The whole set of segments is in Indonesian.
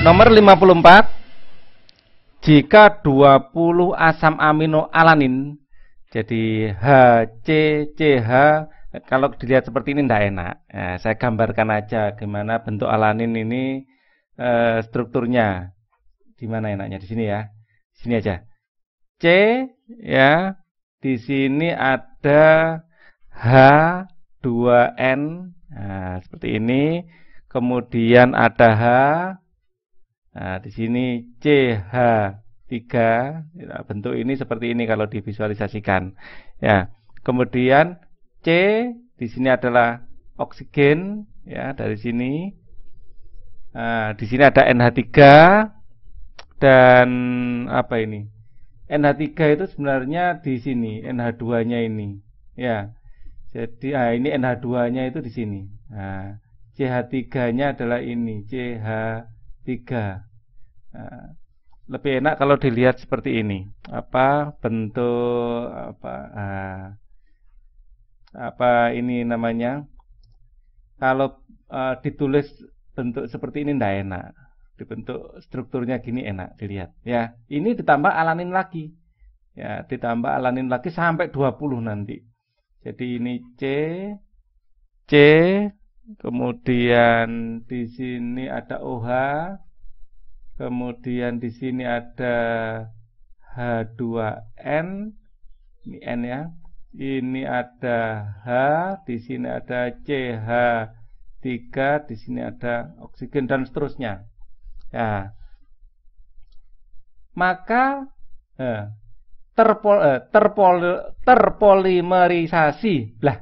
Nomor 54 Jika 20 asam amino alanin Jadi HCCH Kalau dilihat seperti ini tidak enak nah, Saya gambarkan aja Gimana bentuk alanin ini e, Strukturnya Di mana enaknya? Di sini ya Di sini aja C ya Di sini ada H2N nah, Seperti ini Kemudian ada H Nah, di sini CH3 ya, bentuk ini seperti ini kalau divisualisasikan. Ya. Kemudian C di sini adalah oksigen ya dari sini. Nah, di sini ada NH3 dan apa ini? NH3 itu sebenarnya di sini, NH2-nya ini. Ya. Jadi ah ini NH2-nya itu di sini. Nah, CH3-nya adalah ini, CH tiga eh, lebih enak kalau dilihat seperti ini apa bentuk apa eh, apa ini namanya kalau eh, ditulis bentuk seperti ini tidak enak dibentuk strukturnya gini enak dilihat ya ini ditambah alanin lagi ya ditambah alanin lagi sampai 20 nanti jadi ini C C Kemudian di sini ada OH. Kemudian di sini ada H2N. Ini N ya. Ini ada H, di sini ada CH3, di sini ada oksigen dan seterusnya. Ya. Maka eh, terpol, eh, terpol, terpolimerisasi. Lah,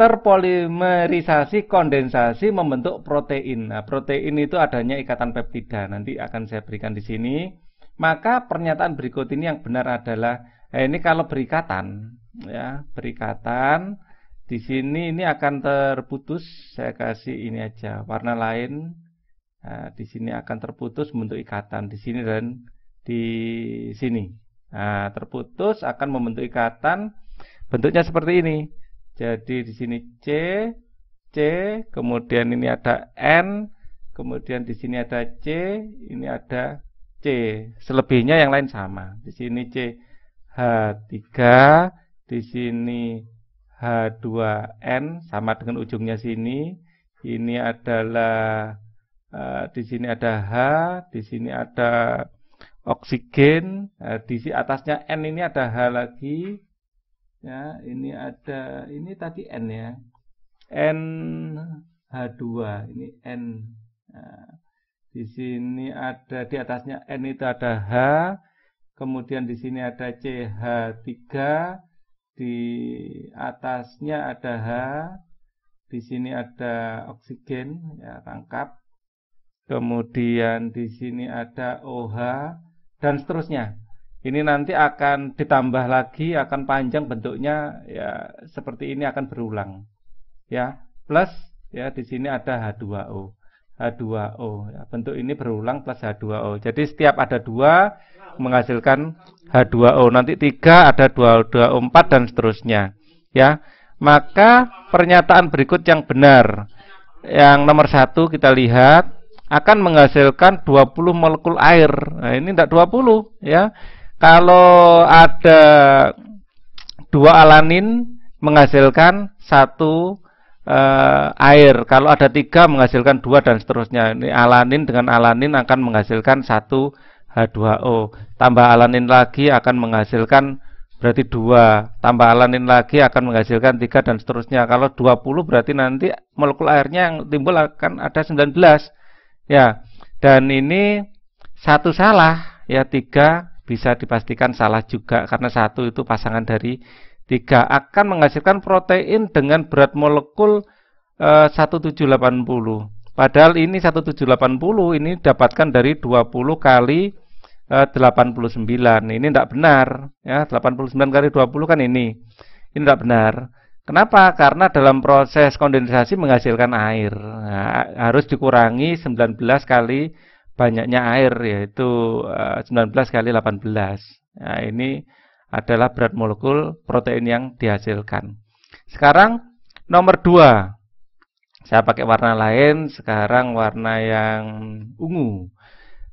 terpolimerisasi kondensasi membentuk protein. Nah, protein itu adanya ikatan peptida. Nanti akan saya berikan di sini. Maka pernyataan berikut ini yang benar adalah eh, ini kalau berikatan, ya berikatan di sini ini akan terputus. Saya kasih ini aja warna lain. Nah, di sini akan terputus membentuk ikatan di sini dan di sini. Nah, terputus akan membentuk ikatan bentuknya seperti ini. Jadi di sini C, C, kemudian ini ada N, kemudian di sini ada C, ini ada C. Selebihnya yang lain sama. Di sini C H3, di sini H2N sama dengan ujungnya sini. Ini adalah uh, di sini ada H, di sini ada oksigen, uh, di atasnya N ini ada H lagi, ya ini ada ini tadi n ya n h2 ini n nah, di sini ada di atasnya n itu ada h kemudian di sini ada ch3 di atasnya ada h di sini ada oksigen ya tangkap kemudian di sini ada OH dan seterusnya ini nanti akan ditambah lagi akan panjang bentuknya ya seperti ini akan berulang ya plus ya di sini ada H2O H2O ya, bentuk ini berulang plus H2O jadi setiap ada dua menghasilkan H2O nanti tiga ada dua dua empat dan seterusnya ya maka pernyataan berikut yang benar yang nomor satu kita lihat akan menghasilkan 20 molekul air nah ini tidak 20 ya kalau ada dua alanin menghasilkan satu uh, air. Kalau ada tiga menghasilkan dua dan seterusnya. Ini alanin dengan alanin akan menghasilkan satu H2O. Tambah alanin lagi akan menghasilkan berarti dua. Tambah alanin lagi akan menghasilkan tiga dan seterusnya. Kalau 20 berarti nanti molekul airnya yang timbul akan ada 19. Ya. Dan ini satu salah ya tiga bisa dipastikan salah juga karena satu itu pasangan dari tiga akan menghasilkan protein dengan berat molekul e, eh, 1780. Padahal ini 1780 ini dapatkan dari 20 kali e, eh, 89. Ini tidak benar ya, 89 kali 20 kan ini. Ini tidak benar. Kenapa? Karena dalam proses kondensasi menghasilkan air. Nah, harus dikurangi 19 kali banyaknya air yaitu 19 eh, kali 18. Nah, ini adalah berat molekul protein yang dihasilkan. Sekarang nomor 2. Saya pakai warna lain, sekarang warna yang ungu.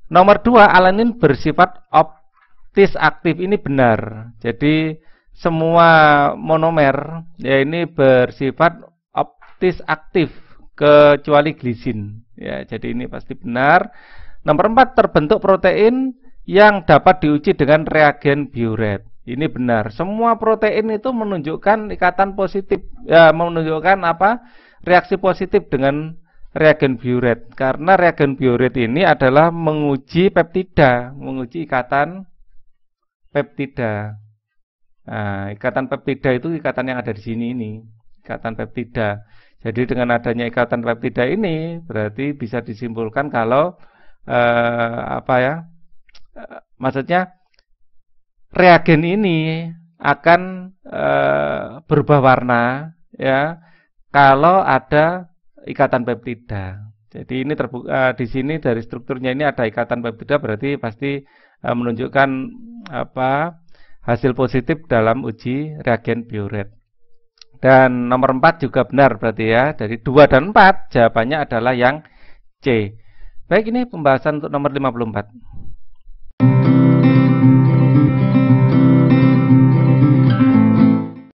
Nomor 2, alanin bersifat optis aktif ini benar. Jadi semua monomer ya ini bersifat optis aktif kecuali glisin. Ya, jadi ini pasti benar. Nomor 4 terbentuk protein yang dapat diuji dengan reagen biuret. Ini benar. Semua protein itu menunjukkan ikatan positif ya, menunjukkan apa? reaksi positif dengan reagen biuret. Karena reagen biuret ini adalah menguji peptida, menguji ikatan peptida. Nah, ikatan peptida itu ikatan yang ada di sini ini, ikatan peptida. Jadi dengan adanya ikatan peptida ini berarti bisa disimpulkan kalau eh, apa ya? Eh, maksudnya reagen ini akan eh, berubah warna ya kalau ada ikatan peptida. Jadi ini terbuka eh, di sini dari strukturnya ini ada ikatan peptida berarti pasti eh, menunjukkan apa hasil positif dalam uji reagen bioret. Dan nomor 4 juga benar berarti ya. Dari 2 dan 4 jawabannya adalah yang C. Baik, ini pembahasan untuk nomor 54.